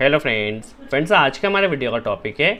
hello friends friends आज का हमारे वीडियो का टॉपिक है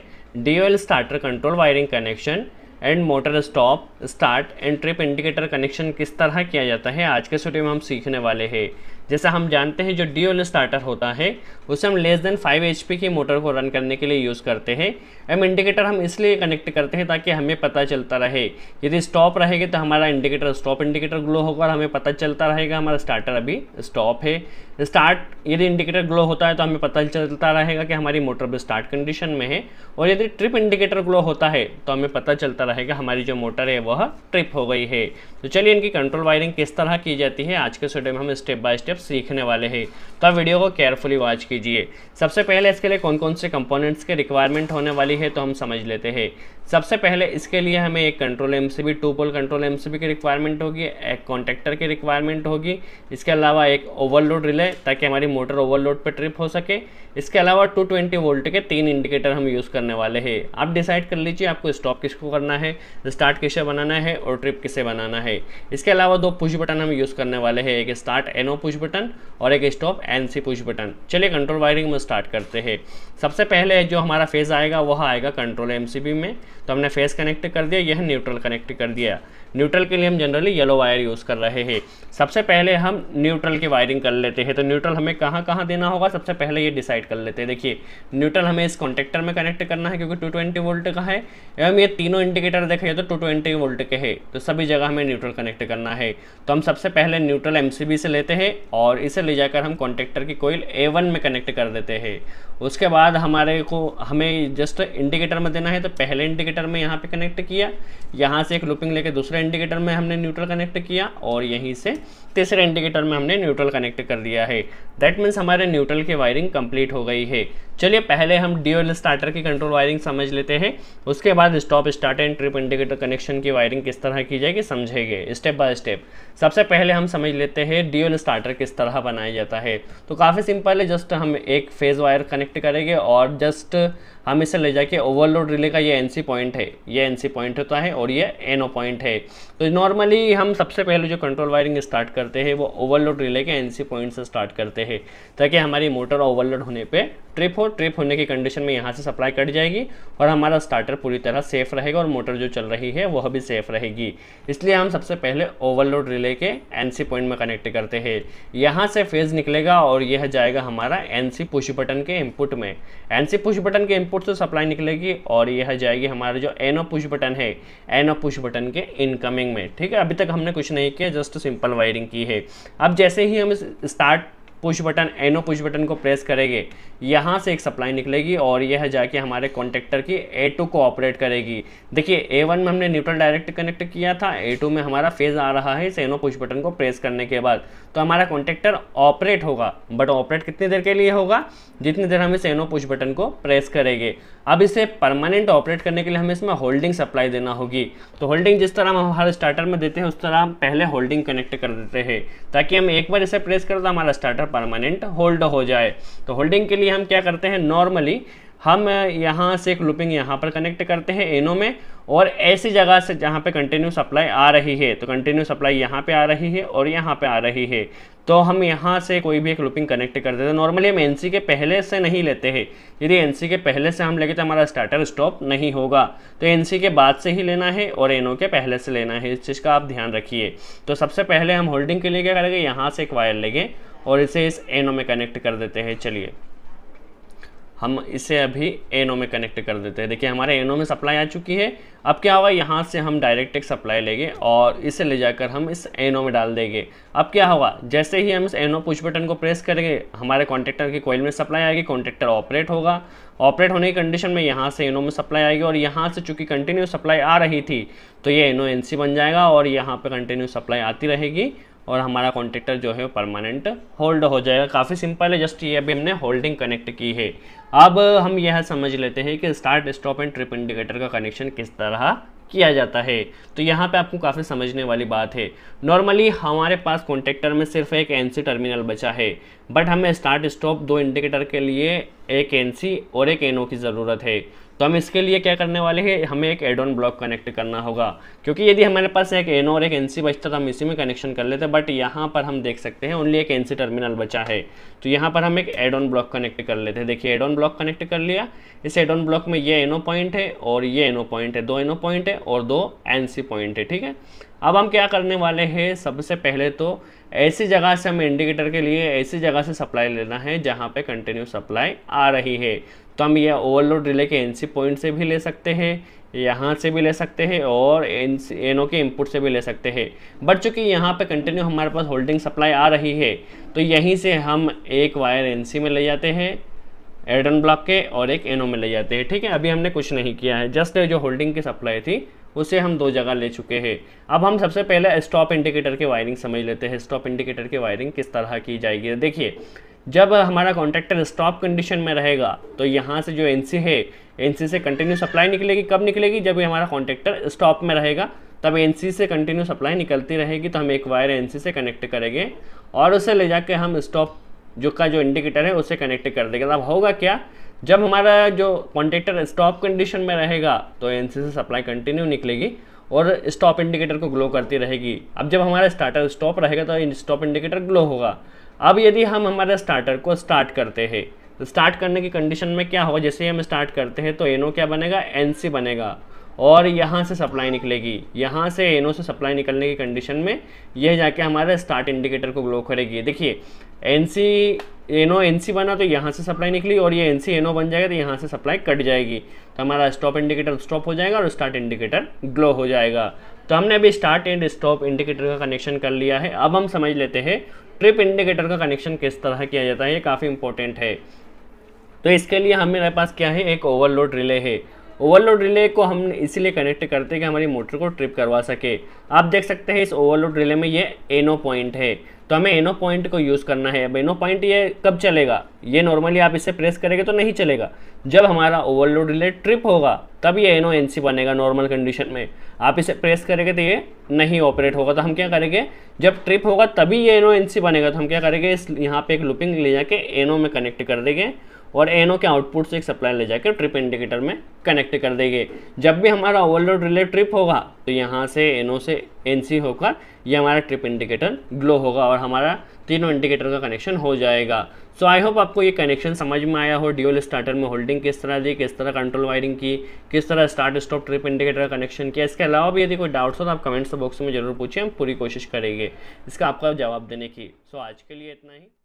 D starter control wiring connection and motor stop start and trip indicator connection किस तरह किया जाता है आज के स्टूडियो में हम सीखने वाले हैं जैसा हम जानते हैं जो ड्यूल स्टार्टर होता है उसे हम लेस देन 5 एच की मोटर को रन करने के लिए यूज़ करते हैं एम इंडिकेटर हम इसलिए कनेक्ट करते हैं ताकि हमें पता चलता रहे यदि स्टॉप रहेगा तो हमारा इंडिकेटर स्टॉप इंडिकेटर ग्लो होगा और हमें पता चलता रहेगा हमारा स्टार्टर अभी स्टॉप है स्टार्ट यदि इंडिकेटर ग्लो होता है तो हमें पता चलता रहेगा कि हमारी मोटर भी स्टार्ट कंडीशन में है और यदि ट्रिप इंडिकेटर ग्लो होता है तो हमें पता चलता रहेगा हमारी जो मोटर है वह ट्रिप हो गई है तो चलिए इनकी कंट्रोल वायरिंग किस तरह की जाती है आज के स्टूडियो में हम स्टेप बाय स्टेप स्टेप्स सीखने वाले हैं तो वीडियो को केयरफुली वॉच कीजिए सबसे पहले इसके लिए कौन कौन से कंपोनेंट्स के रिक्वायरमेंट होने वाली है तो हम समझ लेते हैं सबसे पहले इसके लिए हमें एक control M C B two pole control M C B की रिक्वायरमेंट होगी एक कॉन्टेक्टर की रिक्वायरमेंट होगी इसके अलावा एक ओवरलोड रिले ताकि हमारी मोटर ओवरलोड पर ट्रिप हो सके इसके अलावा 220 वोल्ट के तीन इंडिकेटर हम यूज़ करने वाले हैं आप डिसाइड कर लीजिए आपको स्टॉप किसको करना है स्टार्ट किसे बनाना है और ट्रिप किसे बनाना है इसके अलावा दो पुश बटन हम यूज़ करने वाले हैं एक start N O push button और एक stop N C push button चलिए कंट्रोल वायरिंग में स्टार्ट करते हैं सबसे पहले जो हमारा फेज़ आएगा वह आएगा कंट्रोल एम सी बी में तो हमने फेस कनेक्ट कर दिया यह न्यूट्रल कनेक्ट कर दिया न्यूट्रल के लिए हम जनरली येलो वायर यूज़ कर रहे हैं सबसे पहले हम न्यूट्रल की वायरिंग कर लेते हैं तो न्यूट्रल हमें कहाँ कहाँ देना होगा सबसे पहले ये डिसाइड कर लेते हैं देखिए न्यूट्रल हमें इस कॉन्टेक्टर में कनेक्ट करना है क्योंकि 220 वोल्ट का है एवं ये तीनों इंडिकेटर देखें तो 220 वोल्ट के है तो सभी जगह हमें न्यूट्रल कनेक्ट करना है तो हम सबसे पहले न्यूट्रल एम से लेते हैं और इसे ले जाकर हम कॉन्टेक्टर की कोयल ए में कनेक्ट कर देते हैं उसके बाद हमारे को हमें जस्ट इंडिकेटर में देना है तो पहले इंडिकेटर इंडिकेटर में यहाँ पे कनेक्ट किया यहाँ से एक लूपिंग लेके दूसरे इंडिकेटर में हमने न्यूट्रल कनेक्ट किया और यहीं से तीसरे इंडिकेटर में हमने न्यूट्रल कनेक्ट कर दिया है दैट मीन्स हमारे न्यूट्रल की वायरिंग कंप्लीट हो गई है चलिए पहले हम ड्यूअल स्टार्टर की कंट्रोल वायरिंग समझ लेते हैं उसके बाद stop start and trip indicator connection की वायरिंग किस तरह की जाएगी समझेंगे स्टेप बाय स्टेप सबसे पहले हम समझ लेते हैं ड्यूअल स्टार्टर किस तरह बनाया जाता है तो काफ़ी सिंपल है जस्ट हम एक फेज़ वायर कनेक्ट करेंगे और जस्ट हम इसे ले जाके ओवरलोड रिले का ये एन पॉइंट है ये एन पॉइंट होता है और ये एन पॉइंट है तो नॉर्मली हम सबसे पहले जो कंट्रोल वायरिंग स्टार्ट करते हैं वो ओवरलोड रिले के एन पॉइंट से स्टार्ट करते हैं ताकि हमारी मोटर ओवरलोड होने पर ट्रिप हो ट्रिप होने की कंडीशन में यहाँ से सप्लाई कट जाएगी और हमारा स्टार्टर पूरी तरह सेफ रहेगा और मोटर जो चल रही है वह भी सेफ रहेगी इसलिए हम सबसे पहले ओवरलोड रिले के एन पॉइंट में कनेक्ट करते हैं यहाँ से फेज निकलेगा और यह जाएगा हमारा एन सी पुश बटन के इनपुट में एन सी पुश बटन के इनपुट इनपुट से सप्लाई निकलेगी और यह जाएगी हमारे जो एन पुश बटन है एन पुश बटन के इनकमिंग में ठीक है अभी तक हमने कुछ नहीं किया जस्ट सिंपल वायरिंग की है अब जैसे ही हम start push button N O push button को प्रेस करेंगे यहाँ से एक सप्लाई निकलेगी और यह जाके हमारे कॉन्टेक्टर की ए टू को ऑपरेट करेगी देखिए ए वन में हमने न्यूट्रल डायरेक्ट कनेक्ट किया था ए टू में हमारा फेज आ रहा है इस एनो पुश बटन को प्रेस करने के बाद तो हमारा कॉन्टेक्टर ऑपरेट होगा बट ऑपरेट कितनी देर के लिए होगा जितनी देर हम इस एनो पुश बटन को प्रेस करेंगे अब इसे परमानेंट ऑपरेट करने के लिए हमें इसमें होल्डिंग सप्लाई देना होगी तो होल्डिंग जिस तरह हम हर स्टार्टर में देते हैं उस तरह हम पहले होल्डिंग कनेक्ट कर देते हैं ताकि हम एक बार इसे प्रेस करें तो हमारा स्टार्टर परमानेंट होल्ड हो जाए तो होल्डिंग के लिए हम क्या करते हैं नॉर्मली हम यहाँ से एक लूपिंग यहाँ पर कनेक्ट करते हैं एनो में और ऐसी जगह से जहाँ पे कंटिन्यू सप्लाई आ रही है तो कंटिन्यू सप्लाई यहाँ पे आ रही है और यहाँ पे आ रही है तो हम यहाँ से कोई भी एक लूपिंग कनेक्ट कर देते हैं नॉर्मली हम एन के पहले से नहीं लेते हैं यदि एन के पहले से हम लेंगे तो हमारा स्टार्टर स्टॉप नहीं होगा तो एन के बाद से ही लेना है और एनो के पहले से लेना है इस चीज़ का आप ध्यान रखिए तो सबसे पहले हम होल्डिंग के लिए क्या करेंगे यहाँ से एक वायर लेंगे और इसे इस एनो में कनेक्ट कर देते हैं चलिए हम इसे अभी एनो में कनेक्ट कर देते हैं देखिए हमारे एनो में सप्लाई आ चुकी है अब क्या हुआ यहाँ से हम डायरेक्ट एक सप्लाई लेंगे और इसे ले जाकर हम इस एनो में डाल देंगे अब क्या हुआ जैसे ही हम इस एनो पुश बटन को प्रेस करेंगे हमारे कॉन्ट्रेक्टर की कोयल में सप्लाई आएगी कॉन्ट्रेक्टर ऑपरेट होगा ऑपरेट होने की कंडीशन में यहाँ से एनो में सप्लाई आएगी और यहाँ से चूंकि कंटिन्यू सप्लाई आ रही थी तो ये एनो एन बन जाएगा और यहाँ पर कंटिन्यू सप्लाई आती रहेगी और हमारा कॉन्ट्रेक्टर जो है परमानेंट होल्ड हो जाएगा काफ़ी सिंपल है जस्ट ये अभी हमने होल्डिंग कनेक्ट की है अब हम यह समझ लेते हैं कि start stop and trip indicator का कनेक्शन किस तरह किया जाता है तो यहाँ पे आपको काफ़ी समझने वाली बात है नॉर्मली हमारे पास कॉन्टेक्टर में सिर्फ एक एन टर्मिनल बचा है बट हमें स्टार्ट स्टॉप दो इंडिकेटर के लिए एक एन और एक एन की ज़रूरत है तो हम इसके लिए क्या करने वाले हैं हमें एक एड ऑन ब्लॉक कनेक्ट करना होगा क्योंकि यदि हमारे पास एक एनो और एक एन सी बचता तो हम इसी में कनेक्शन कर लेते बट यहाँ पर हम देख सकते हैं ओनली एक एन सी टर्मिनल बचा है तो यहाँ पर हम एक एड ऑन ब्लॉक कनेक्ट कर लेते हैं देखिए एड ऑन ब्लॉक कनेक्ट कर लिया इस एड ऑन ब्लॉक में ये एनो पॉइंट है और ये एनो पॉइंट है दो एनो पॉइंट है और दो एन सी पॉइंट है ठीक है अब हम क्या करने वाले हैं सबसे पहले तो ऐसी जगह से हमें इंडिकेटर के लिए ऐसी जगह से सप्लाई लेना है जहाँ पे कंटिन्यू सप्लाई आ रही है तो हम यह ओवरलोड रिले के एन पॉइंट से भी ले सकते हैं यहाँ से भी ले सकते हैं और एन एनओ के इनपुट से भी ले सकते हैं बट चूँकि यहाँ पे कंटिन्यू हमारे पास होल्डिंग सप्लाई आ रही है तो यहीं से हम एक वायर एन में ले जाते हैं एडन ब्लॉक के और एक एनओ में ले जाते हैं ठीक है अभी हमने कुछ नहीं किया है जस्ट जो होल्डिंग की सप्लाई थी उसे हम दो जगह ले चुके हैं अब हम सबसे पहले स्टॉप इंडिकेटर की वायरिंग समझ लेते हैं स्टॉप इंडिकेटर की वायरिंग किस तरह की जाएगी देखिए जब हमारा कॉन्ट्रैक्टर स्टॉप कंडीशन में रहेगा तो यहाँ से जो एन है एन से कंटिन्यू सप्लाई निकलेगी कब निकलेगी जब हमारा कॉन्ट्रैक्टर स्टॉप में रहेगा तब एन से कंटिन्यू सप्लाई निकलती रहेगी तो हम एक वायर एन से कनेक्ट करेंगे और उसे ले जाके हम स्टॉप जो का जो इंडिकेटर है उसे कनेक्ट कर देंगे अब होगा क्या जब हमारा जो कॉन्ट्रेक्टर स्टॉप कंडीशन में रहेगा तो एन से सप्लाई कंटिन्यू निकलेगी और स्टॉप इंडिकेटर को ग्लो करती रहेगी अब जब हमारा स्टार्टर स्टॉप रहेगा तो स्टॉप इंडिकेटर ग्लो होगा अब यदि हम हमारे स्टार्टर को स्टार्ट करते हैं तो स्टार्ट करने की कंडीशन में क्या होगा जैसे हम स्टार्ट करते हैं तो एनो क्या बनेगा एन बनेगा और यहाँ से सप्लाई निकलेगी यहाँ से एनो से सप्लाई निकलने की कंडीशन में यह जाके हमारे स्टार्ट इंडिकेटर को ग्लो करेगी देखिए एन सी एनो एन सी बना तो यहाँ से सप्लाई निकली और ये एन सी एनो बन जाएगा तो यहाँ से सप्लाई कट जाएगी तो हमारा स्टॉप इंडिकेटर स्टॉप हो जाएगा और स्टार्ट इंडिकेटर ग्लो हो जाएगा तो हमने अभी स्टार्ट एंड स्टॉप इंडिकेटर का कनेक्शन कर लिया है अब हम समझ लेते हैं ट्रिप इंडिकेटर का कनेक्शन किस तरह किया जाता है ये काफ़ी इंपॉर्टेंट है तो इसके लिए हमारे पास क्या है एक ओवरलोड रिले है ओवरलोड रिले को हम इसीलिए कनेक्ट करते हैं कि हमारी मोटर को ट्रिप करवा सके आप देख सकते हैं इस ओवरलोड रिले में ये एनो पॉइंट है तो हमें एनो पॉइंट को यूज़ करना है अब एनो पॉइंट ये कब चलेगा ये नॉर्मली आप इसे प्रेस करेंगे तो नहीं चलेगा जब हमारा ओवरलोड रिले ट्रिप होगा तब ये एनो एन बनेगा नॉर्मल कंडीशन में आप इसे प्रेस करेंगे तो ये नहीं ऑपरेट होगा तो हम क्या करेंगे जब ट्रिप होगा तभी ये एनो एन बनेगा तो हम क्या करेंगे इस यहाँ पर एक लुपिंग ले जाके एनो में कनेक्ट कर देंगे और एनओ के आउटपुट से एक सप्लाई ले जाकर ट्रिप इंडिकेटर में कनेक्ट कर देंगे जब भी हमारा ओवरलोड रिले ट्रिप होगा तो यहाँ से एनओ से एनसी होकर ये हमारा ट्रिप इंडिकेटर ग्लो होगा और हमारा तीनों इंडिकेटर का कनेक्शन हो जाएगा सो आई होप आपको ये कनेक्शन समझ में आया हो ड्यूल स्टार्टर में होल्डिंग किस तरह दी किस तरह कंट्रोल वायरिंग की किस तरह स्टार्ट स्टॉप ट्रिप इंडिकेटर का कनेक्शन किया इसके अलावा भी यदि कोई डाउट्स हो तो आप कमेंट्स बॉक्स में जरूर पूछिए हम पूरी कोशिश करेंगे इसका आपका जवाब देने की सो so, आज के लिए इतना ही